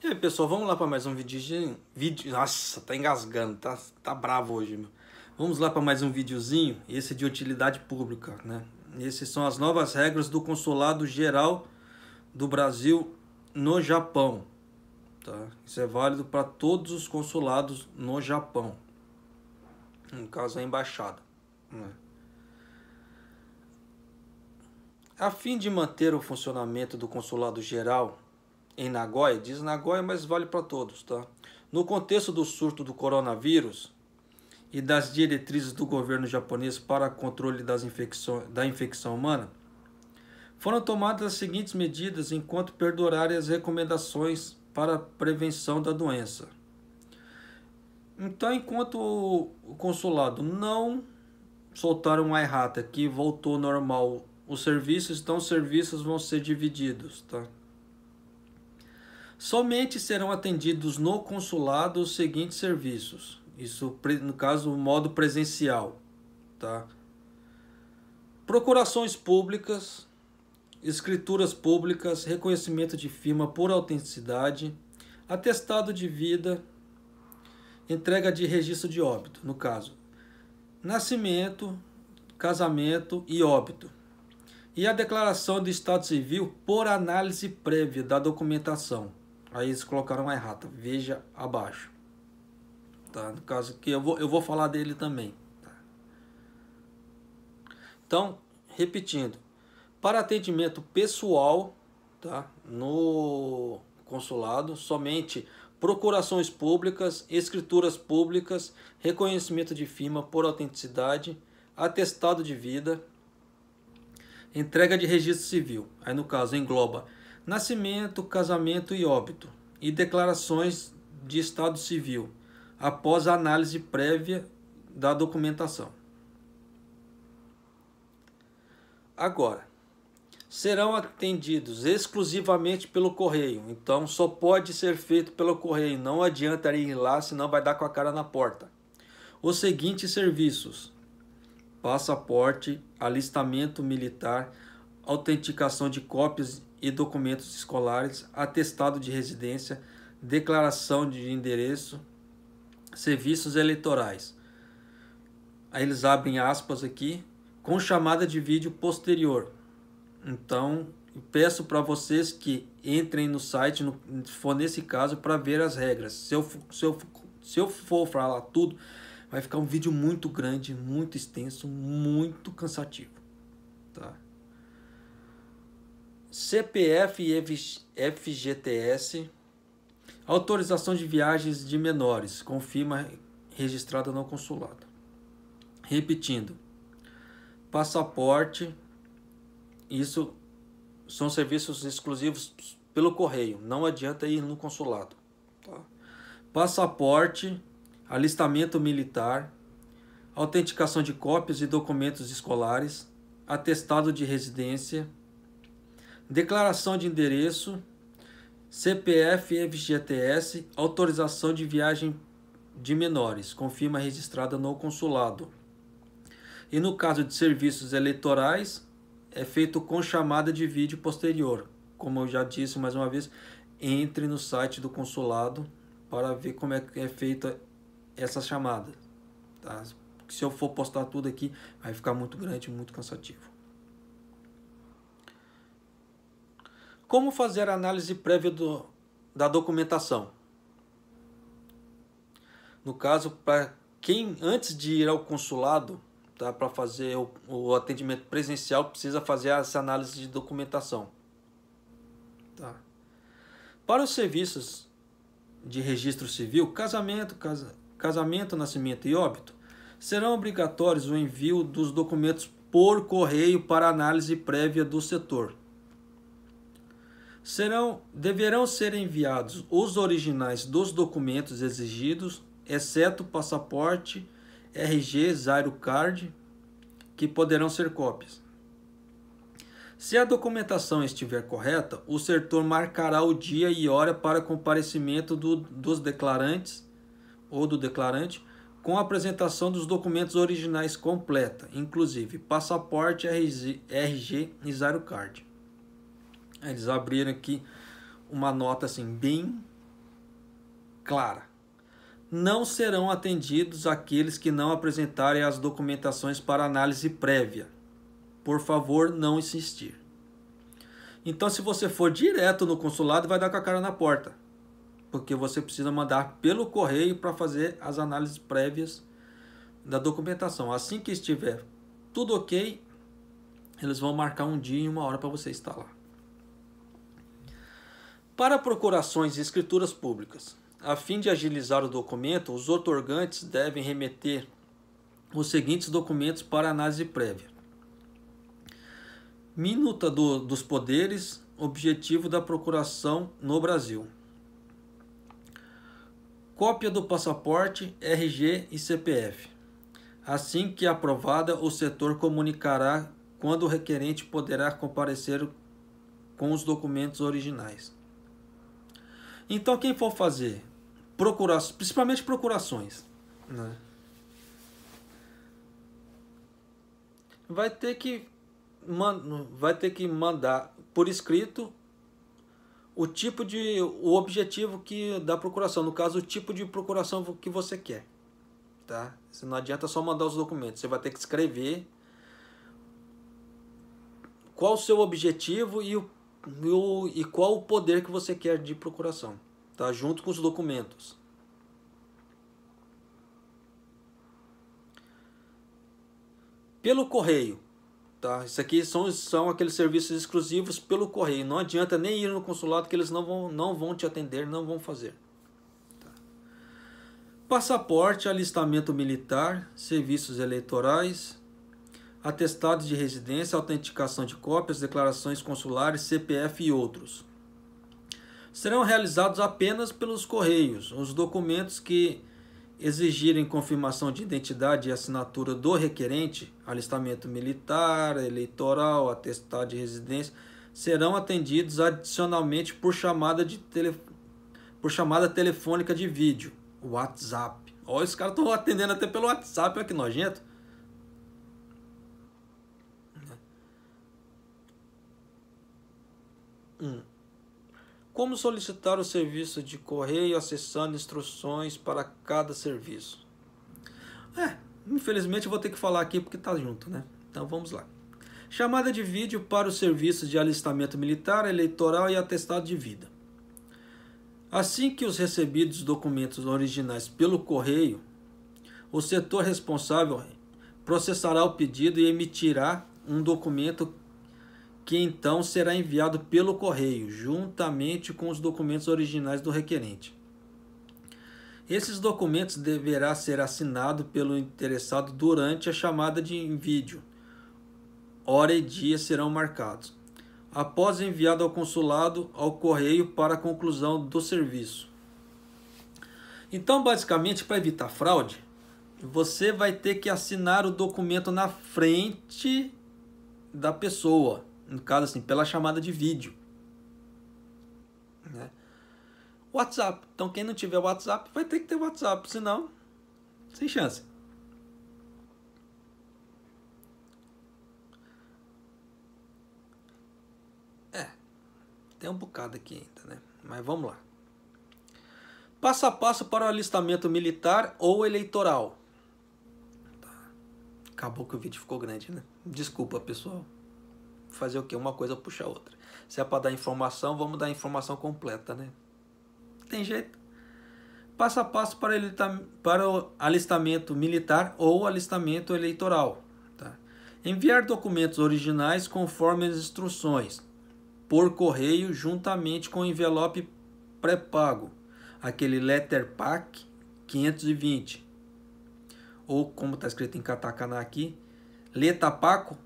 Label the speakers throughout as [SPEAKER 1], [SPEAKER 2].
[SPEAKER 1] E aí, pessoal, vamos lá para mais um videozinho. Vídeo... Nossa, tá engasgando, tá, tá bravo hoje, meu. Vamos lá para mais um videozinho, esse é de utilidade pública, né? Essas são as novas regras do Consulado Geral do Brasil no Japão, tá? Isso é válido para todos os consulados no Japão. No caso, a embaixada, né? A fim de manter o funcionamento do Consulado Geral em Nagoya, diz Nagoya, mas vale para todos, tá? No contexto do surto do coronavírus e das diretrizes do governo japonês para controle das infecções da infecção humana, foram tomadas as seguintes medidas enquanto perdurarem as recomendações para prevenção da doença. Então, enquanto o consulado não soltar uma errata que voltou normal os serviços, então os serviços vão ser divididos, tá? Somente serão atendidos no consulado os seguintes serviços. Isso, no caso, modo presencial. Tá? Procurações públicas, escrituras públicas, reconhecimento de firma por autenticidade, atestado de vida, entrega de registro de óbito, no caso, nascimento, casamento e óbito. E a declaração do estado civil por análise prévia da documentação. Aí eles colocaram uma errata, veja abaixo. Tá? No caso que eu vou, eu vou falar dele também. Tá? Então, repetindo, para atendimento pessoal tá? no consulado, somente procurações públicas, escrituras públicas, reconhecimento de firma por autenticidade, atestado de vida, entrega de registro civil. Aí no caso engloba nascimento, casamento e óbito, e declarações de estado civil, após a análise prévia da documentação. Agora, serão atendidos exclusivamente pelo correio, então só pode ser feito pelo correio, não adianta ir lá, senão vai dar com a cara na porta. Os seguintes serviços: passaporte, alistamento militar, autenticação de cópias e documentos escolares, atestado de residência, declaração de endereço, serviços eleitorais. Aí eles abrem aspas aqui, com chamada de vídeo posterior. Então, peço para vocês que entrem no site, no, se for nesse caso, para ver as regras. Se eu, se, eu, se eu for falar tudo, vai ficar um vídeo muito grande, muito extenso, muito cansativo. Tá? CPF e FGTS, autorização de viagens de menores, com firma registrada no consulado. Repetindo, passaporte, isso são serviços exclusivos pelo correio, não adianta ir no consulado. Tá? Passaporte, alistamento militar, autenticação de cópias e documentos escolares, atestado de residência, declaração de endereço, CPF e FGTS, autorização de viagem de menores, confirma registrada no consulado. E no caso de serviços eleitorais, é feito com chamada de vídeo posterior. Como eu já disse mais uma vez, entre no site do consulado para ver como é que é feita essa chamada. Tá? Se eu for postar tudo aqui, vai ficar muito grande, muito cansativo. Como fazer a análise prévia do, da documentação? No caso, para quem antes de ir ao consulado tá, para fazer o, o, atendimento presencial, precisa fazer essa análise de documentação. Tá. Para os serviços de registro civil, casamento, casa, casamento, nascimento e óbito, serão obrigatórios o envio dos documentos por correio para análise prévia do setor serão, deverão ser enviados os originais dos documentos exigidos, exceto passaporte, RG, Zairo Card, que poderão ser cópias. Se a documentação estiver correta, o setor marcará o dia e hora para comparecimento do, dos declarantes ou do declarante com a apresentação dos documentos originais completa, inclusive passaporte, RG, RG e Zairo Card. Eles abriram aqui uma nota assim bem clara. Não serão atendidos aqueles que não apresentarem as documentações para análise prévia. Por favor, não insistir. Então, se você for direto no consulado, vai dar com a cara na porta, porque você precisa mandar pelo correio para fazer as análises prévias da documentação. Assim que estiver tudo ok, eles vão marcar um dia e uma hora para você estar lá para procurações e escrituras públicas. A fim de agilizar o documento, os otorgantes devem remeter os seguintes documentos para análise prévia: Minuta do, dos poderes, objetivo da procuração no Brasil. Cópia do passaporte, RG e CPF. Assim que aprovada, o setor comunicará quando o requerente poderá comparecer com os documentos originais. Então quem for fazer procurações, principalmente procurações, né? Vai ter que vai ter que mandar por escrito o tipo de o objetivo que da procuração, no caso o tipo de procuração que você quer, tá? Você não adianta só mandar os documentos, você vai ter que escrever qual o seu objetivo e o e qual o poder que você quer de procuração, tá? Junto com os documentos. Pelo correio, tá? Isso aqui são, são aqueles serviços exclusivos pelo correio. Não adianta nem ir no consulado que eles não vão, não vão te atender, não vão fazer. Tá? Passaporte, alistamento militar, serviços eleitorais, atestados de residência, autenticação de cópias, declarações consulares, CPF e outros. Serão realizados apenas pelos correios os documentos que exigirem confirmação de identidade e assinatura do requerente, alistamento militar, eleitoral, atestado de residência, serão atendidos adicionalmente por chamada, de tele... por chamada telefônica de vídeo, WhatsApp. Olha, os caras estão tá atendendo até pelo WhatsApp, olha que nojento. 1. Como solicitar o serviço de correio acessando instruções para cada serviço? É, infelizmente eu vou ter que falar aqui porque está junto, né? Então vamos lá. Chamada de vídeo para o serviço de alistamento militar, eleitoral e atestado de vida. Assim que os recebidos documentos originais pelo correio, o setor responsável processará o pedido e emitirá um documento que então será enviado pelo correio, juntamente com os documentos originais do requerente. Esses documentos deverá ser assinado pelo interessado durante a chamada de vídeo. Hora e dia serão marcados. Após enviado ao consulado, ao correio para a conclusão do serviço. Então, basicamente, para evitar fraude, você vai ter que assinar o documento na frente da pessoa no caso, assim, pela chamada de vídeo. Né? WhatsApp. Então, quem não tiver WhatsApp vai ter que ter WhatsApp, senão, sem chance. É, tem um bocado aqui ainda, né? Mas vamos lá. Passo a passo para o alistamento militar ou eleitoral. Tá. Acabou que o vídeo ficou grande, né? Desculpa, pessoal fazer o quê? Uma coisa puxa a outra. Se é para dar informação, vamos dar informação completa, né? Tem jeito. Passo a passo para, ele, para o alistamento militar ou alistamento eleitoral. Tá? Enviar documentos originais conforme as instruções, por correio, juntamente com envelope pré-pago, aquele letter pack 520. Ou como está escrito em katakana aqui, letapaco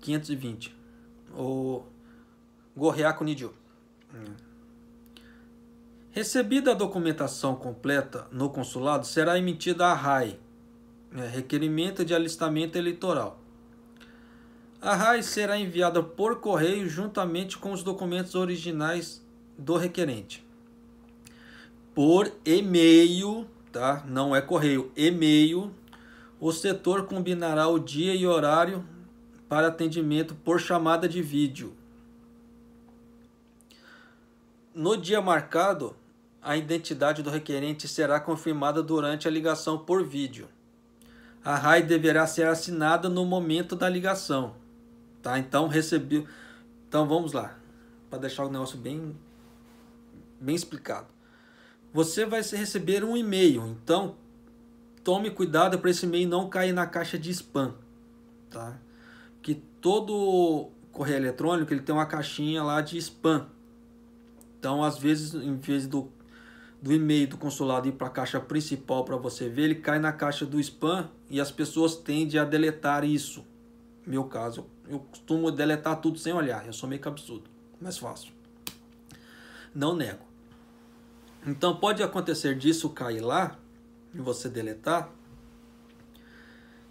[SPEAKER 1] 520 ou Gorriaco Nidio. Recebida a documentação completa no consulado, será emitida a RAI, né, requerimento de alistamento eleitoral. A RAI será enviada por correio juntamente com os documentos originais do requerente. Por e-mail, tá? Não é correio, e-mail. O setor combinará o dia e horário para atendimento por chamada de vídeo. No dia marcado, a identidade do requerente será confirmada durante a ligação por vídeo. A RAI deverá ser assinada no momento da ligação. Tá? Então recebeu. Então vamos lá, para deixar o negócio bem bem explicado. Você vai receber um e-mail, então tome cuidado para esse e-mail não cair na caixa de spam, tá? que todo correio eletrônico ele tem uma caixinha lá de spam. Então, às vezes, em vez do, do e-mail do consulado ir para a caixa principal para você ver, ele cai na caixa do spam e as pessoas tendem a deletar isso. Meu caso, eu costumo deletar tudo sem olhar. Eu sou meio que absurdo, mas faço. Não nego. Então, pode acontecer disso cair lá e você deletar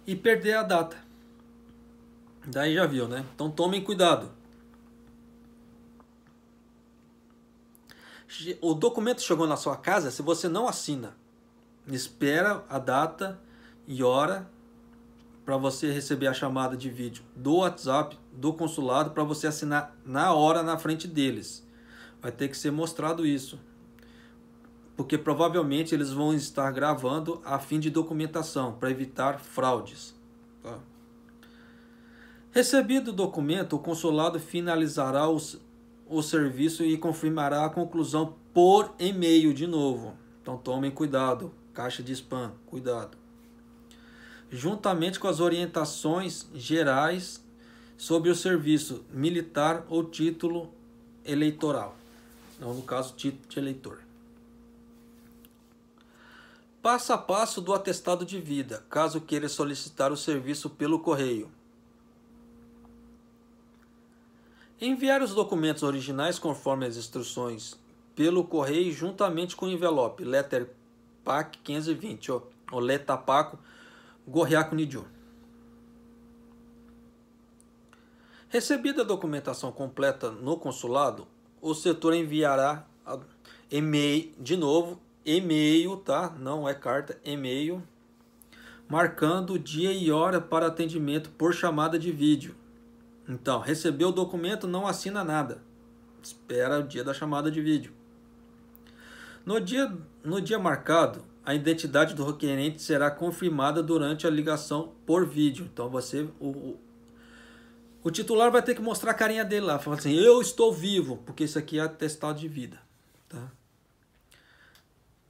[SPEAKER 1] e perder a data. Daí já viu, né? Então tomem cuidado. O documento chegou na sua casa, se você não assina, espera a data e hora para você receber a chamada de vídeo do WhatsApp do consulado para você assinar na hora na frente deles. Vai ter que ser mostrado isso. Porque provavelmente eles vão estar gravando a fim de documentação para evitar fraudes. Tá? Recebido o documento, o consulado finalizará os, o serviço e confirmará a conclusão por e-mail de novo. Então tomem cuidado, caixa de spam, cuidado. Juntamente com as orientações gerais sobre o serviço militar ou título eleitoral. Não, no caso, título de eleitor. Passo a passo do atestado de vida, caso queira solicitar o serviço pelo correio. Enviar os documentos originais conforme as instruções pelo correio juntamente com o envelope Letter Pack 520 ou, ou PACO Gorriaco Nidio. Recebida a documentação completa no consulado, o setor enviará e-mail, de novo, e-mail, tá? Não é carta, e-mail, marcando dia e hora para atendimento por chamada de vídeo. Então, recebeu o documento, não assina nada. Espera o dia da chamada de vídeo. No dia, no dia marcado, a identidade do requerente será confirmada durante a ligação por vídeo. Então, você, o, o, titular vai ter que mostrar a carinha dele lá. Falar assim, eu estou vivo, porque isso aqui é atestado de vida. Tá?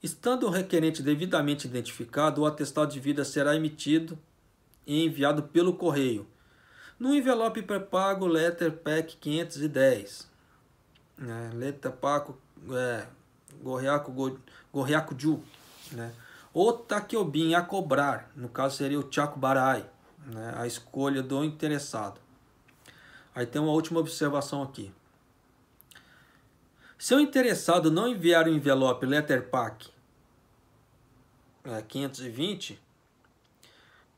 [SPEAKER 1] Estando o requerente devidamente identificado, o atestado de vida será emitido e enviado pelo correio no envelope pré-pago Letter Pack 510. Né? Letter Paco é, Gorriaco, Gorriaco Ju. Né? O Takeobin a cobrar, no caso seria o Chaco Barai, né? a escolha do interessado. Aí tem uma última observação aqui. Se o interessado não enviar o envelope Letter Pack é, 520,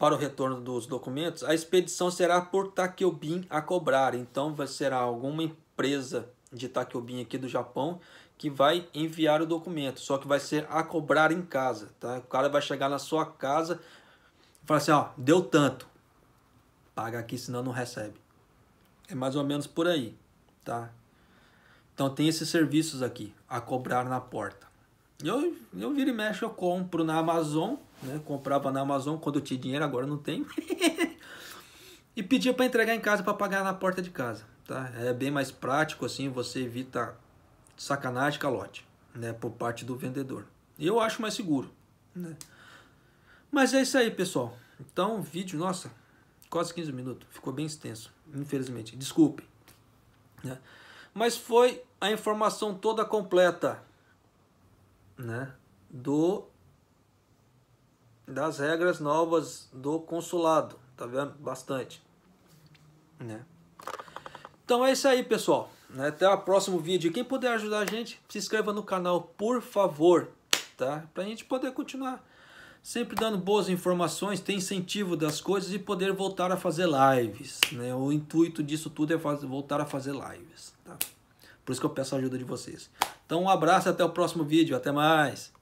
[SPEAKER 1] para o retorno dos documentos, a expedição será por Takeobin a cobrar. Então, vai ser alguma empresa de Takeobin aqui do Japão que vai enviar o documento, só que vai ser a cobrar em casa, tá? O cara vai chegar na sua casa e falar assim, ó, deu tanto, paga aqui, senão não recebe. É mais ou menos por aí, tá? Então tem esses serviços aqui, a cobrar na porta. Eu, eu viro e mexo, eu compro na Amazon, né? Comprava na Amazon quando eu tinha dinheiro, agora não tenho. e pedia para entregar em casa para pagar na porta de casa. Tá? É bem mais prático assim, você evita sacanagem, calote, né, por parte do vendedor. Eu acho mais seguro, né? Mas é isso aí, pessoal. Então, vídeo, nossa, quase 15 minutos, ficou bem extenso, infelizmente. Desculpe. Né? Mas foi a informação toda completa, né, do das regras novas do consulado, tá vendo? Bastante, né? Então é isso aí, pessoal. Né? Até o próximo vídeo. Quem puder ajudar a gente, se inscreva no canal, por favor, tá? Para a gente poder continuar sempre dando boas informações, ter incentivo das coisas e poder voltar a fazer lives, né? O intuito disso tudo é fazer, voltar a fazer lives, tá? Por isso que eu peço a ajuda de vocês. Então um abraço até o próximo vídeo. Até mais!